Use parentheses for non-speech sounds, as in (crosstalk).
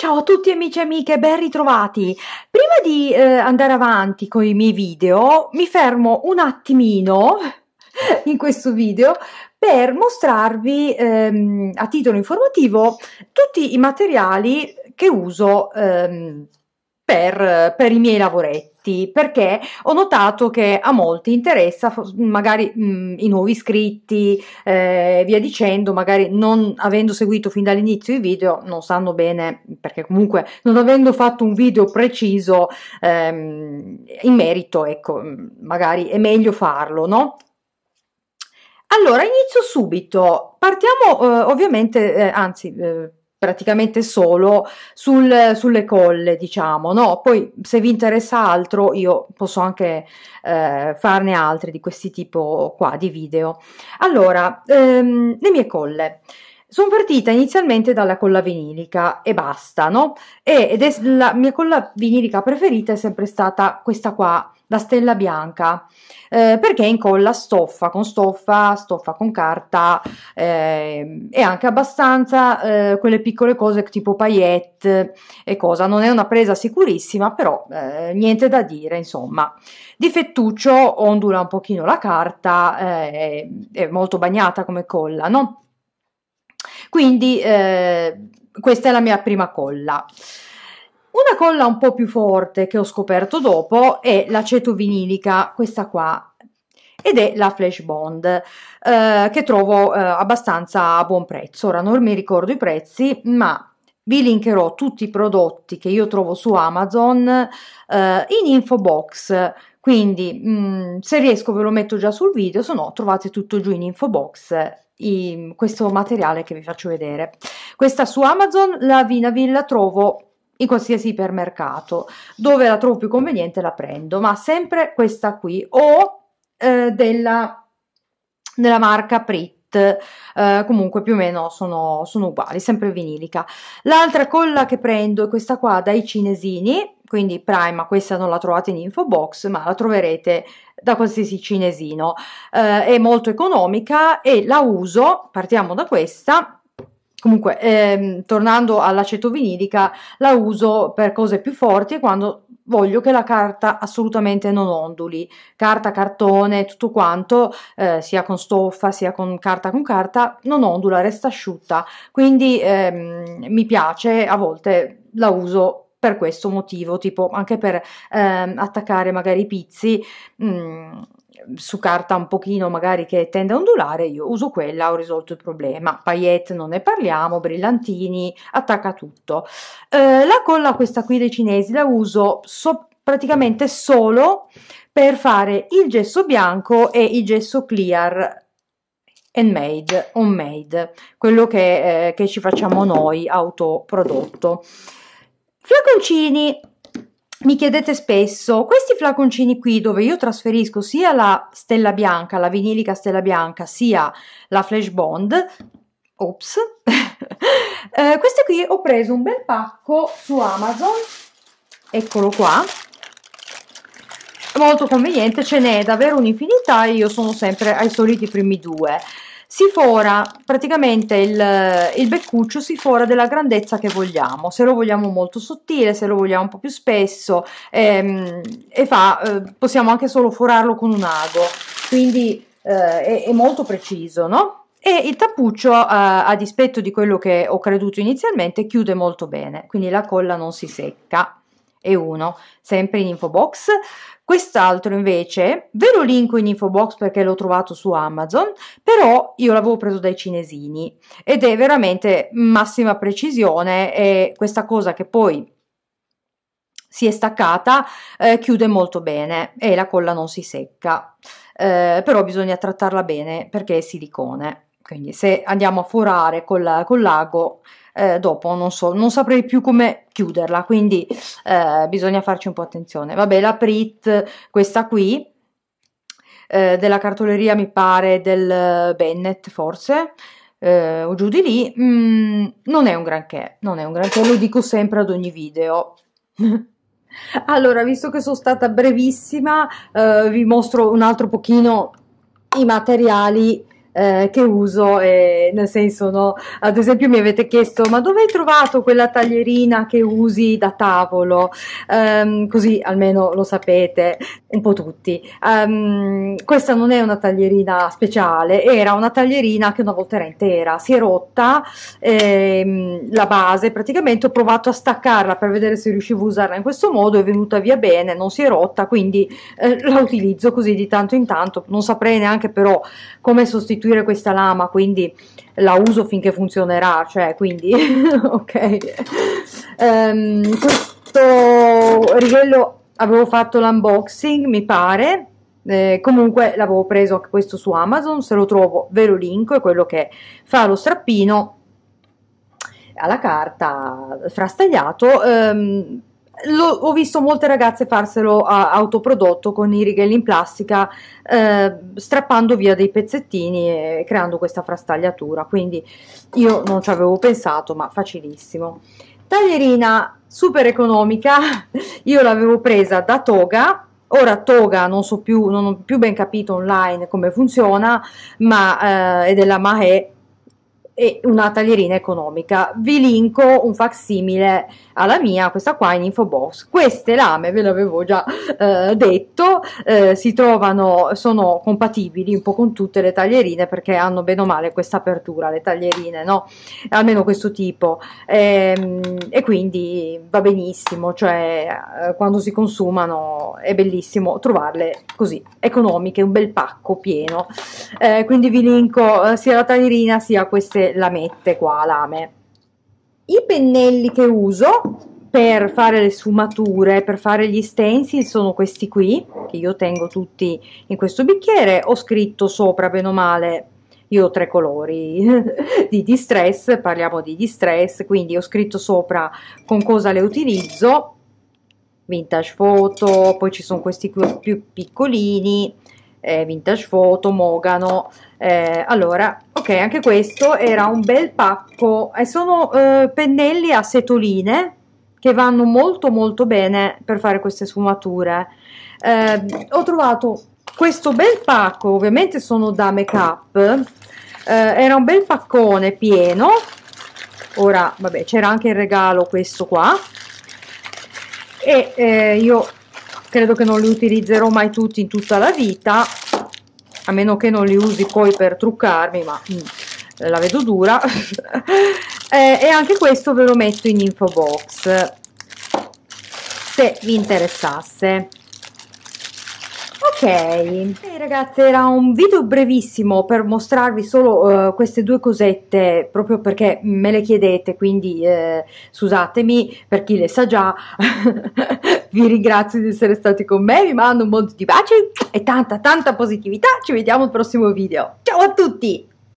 Ciao a tutti amici e amiche, ben ritrovati. Prima di eh, andare avanti con i miei video, mi fermo un attimino (laughs) in questo video per mostrarvi ehm, a titolo informativo tutti i materiali che uso ehm, per, per, i miei lavoretti perché ho notato che a molti interessa magari mh, i nuovi iscritti eh, via dicendo magari non avendo seguito fin dall'inizio i video non sanno bene perché comunque non avendo fatto un video preciso ehm, in merito ecco magari è meglio farlo no allora inizio subito partiamo eh, ovviamente eh, anzi eh, praticamente solo sul, sulle colle, diciamo, no? Poi se vi interessa altro io posso anche eh, farne altri di questi tipo qua di video. Allora, ehm, le mie colle. Sono partita inizialmente dalla colla vinilica e basta, no? E, ed è la mia colla vinilica preferita è sempre stata questa qua, la stella bianca, eh, perché incolla stoffa con stoffa, stoffa con carta eh, e anche abbastanza eh, quelle piccole cose tipo paillette e cosa. Non è una presa sicurissima, però eh, niente da dire, insomma. Difettuccio ondula un pochino la carta, eh, è molto bagnata come colla, no? Quindi eh, questa è la mia prima colla. Una colla un po' più forte che ho scoperto dopo è l'aceto vinilica, questa qua, ed è la Flash Bond eh, che trovo eh, abbastanza a buon prezzo. Ora non mi ricordo i prezzi, ma vi linkerò tutti i prodotti che io trovo su Amazon eh, in info box. Quindi mh, mm, se riesco ve lo metto già sul video, se no trovate tutto giù in info box i, questo materiale che vi faccio vedere. Questa su Amazon la Vinaville la trovo in qualsiasi ipermercato, dove la trovo più conveniente la prendo, ma sempre questa qui o eh, della, della marca Prit eh, comunque più o meno sono, sono uguali, sempre vinilica. L'altra colla che prendo è questa qua dai cinesini, quindi Prima questa non la trovate in info box ma la troverete da qualsiasi cinesino, eh, è molto economica e la uso, partiamo da questa, comunque ehm, tornando all'aceto vinilica la uso per cose più forti quando voglio che la carta assolutamente non onduli, carta, cartone, tutto quanto, eh, sia con stoffa, sia con carta con carta, non ondula, resta asciutta, quindi ehm, mi piace, a volte la uso per questo motivo, tipo anche per ehm, attaccare magari i pizzi, mh, mm, su carta un pochino magari che tende a ondulare, io uso quella, ho risolto il problema. Paillette non ne parliamo, brillantini, attacca tutto. Eh, la colla questa qui dei cinesi la uso so praticamente solo per fare il gesso bianco e il gesso clear handmade, homemade, quello che, eh, che ci facciamo noi, autoprodotto. Flaconcini mi chiedete spesso, questi flaconcini qui dove io trasferisco sia la stella bianca, la vinilica stella bianca, sia la flash bond, ops, (laughs) eh, queste qui ho preso un bel pacco su Amazon, eccolo qua, molto conveniente, ce n'è davvero un'infinità io sono sempre ai soliti primi due si fora praticamente il, il beccuccio si fora della grandezza che vogliamo se lo vogliamo molto sottile se lo vogliamo un po più spesso ehm, e fa eh, possiamo anche solo forarlo con un ago quindi eh, è, è molto preciso no e il tappuccio a, eh, a dispetto di quello che ho creduto inizialmente chiude molto bene quindi la colla non si secca e uno sempre in info box Quest'altro invece ve lo linko in info box perché l'ho trovato su Amazon, però io l'avevo preso dai cinesini ed è veramente massima precisione e questa cosa che poi si è staccata eh, chiude molto bene e la colla non si secca, eh, però bisogna trattarla bene perché è silicone. Quindi se andiamo a forare col, con l'ago eh, dopo non so, non saprei più come chiuderla, quindi eh, bisogna farci un po' attenzione. Vabbè, la Prit, questa qui, eh, della cartoleria mi pare del Bennett forse, eh, o giù di lì, mm, non è un granché, non è un granché, lo dico sempre ad ogni video. (laughs) allora, visto che sono stata brevissima, eh, vi mostro un altro pochino i materiali eh, che uso, e, nel senso, no? ad esempio mi avete chiesto ma dove hai trovato quella taglierina che usi da tavolo? Um, così almeno lo sapete un po' tutti. Um, questa non è una taglierina speciale, era una taglierina che una volta era intera, si è rotta ehm, la base, praticamente ho provato a staccarla per vedere se riuscivo a usarla in questo modo, è venuta via bene, non si è rotta, quindi eh, la utilizzo così di tanto in tanto, non saprei neanche però come sostituire sostituire questa lama, quindi la uso finché funzionerà, cioè, quindi, (laughs) ok. Um, questo righello avevo fatto l'unboxing, mi pare, eh, comunque l'avevo preso anche questo su Amazon, se lo trovo ve lo linko, è quello che fa lo strappino alla carta frastagliato, ehm, lo, ho visto molte ragazze farselo a, autoprodotto con i righelli in plastica, eh, strappando via dei pezzettini e creando questa frastagliatura. Quindi io non ci avevo pensato, ma facilissimo. Taglierina super economica, (laughs) io l'avevo presa da Toga. Ora Toga non so più, non ho più ben capito online come funziona, ma eh, è della Mahé e una taglierina economica. Vi linko un fax simile alla mia, questa qua in info box. Queste lame, ve l'avevo già eh, detto, eh, si trovano, sono compatibili un po' con tutte le taglierine perché hanno bene o male questa apertura, le taglierine, no? Almeno questo tipo. E, ehm, e quindi va benissimo, cioè eh, quando si consumano è bellissimo trovarle così, economiche, un bel pacco pieno. Eh, quindi vi linko eh, sia la taglierina sia queste la mette qua, lame. I pennelli che uso per fare le sfumature, per fare gli stencil sono questi qui, che io tengo tutti in questo bicchiere, ho scritto sopra bene o male io ho tre colori (laughs) di distress, parliamo di distress, quindi ho scritto sopra con cosa le utilizzo, vintage photo, poi ci sono questi qui più piccolini, eh, vintage photo, mogano, eh, allora ok, anche questo era un bel pacco. E sono eh, pennelli a setoline che vanno molto molto bene per fare queste sfumature. Eh, ho trovato questo bel pacco, ovviamente sono da make up, eh, era un bel paccone pieno. Ora, vabbè, c'era anche il regalo questo qua. E eh, io credo che non li utilizzerò mai tutti in tutta la vita a meno che non li usi poi per truccarmi ma mh, mm, la vedo dura (laughs) eh, e anche questo ve lo metto in info box se vi interessasse Ok, okay ragazzi, era un video brevissimo per mostrarvi solo uh, queste due cosette, proprio perché me le chiedete, quindi eh, scusatemi per chi le sa già, (laughs) vi ringrazio di essere stati con me, vi mando un monte di baci e tanta tanta positività, ci vediamo al prossimo video, ciao a tutti!